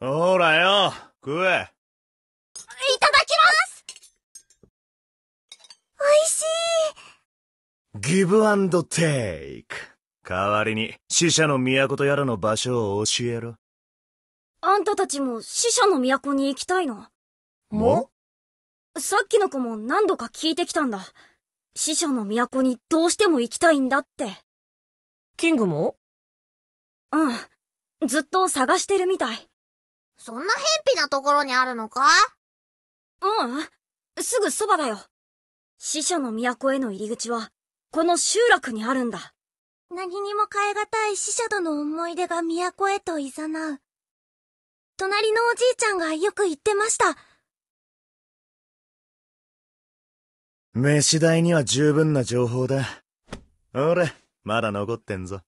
ほらよ、食え。いただきます美味しいギブアンドテイク。代わりに、死者の都とやらの場所を教えろ。あんたたちも死者の都に行きたいの。もさっきの子も何度か聞いてきたんだ。死者の都にどうしても行きたいんだって。キングもうん。ずっと探してるみたい。そんな偏僻なところにあるのかううん、すぐそばだよ。死者の都への入り口は、この集落にあるんだ。何にも変え難い死者との思い出が都へと誘う。隣のおじいちゃんがよく言ってました。飯代には十分な情報だ。俺、まだ残ってんぞ。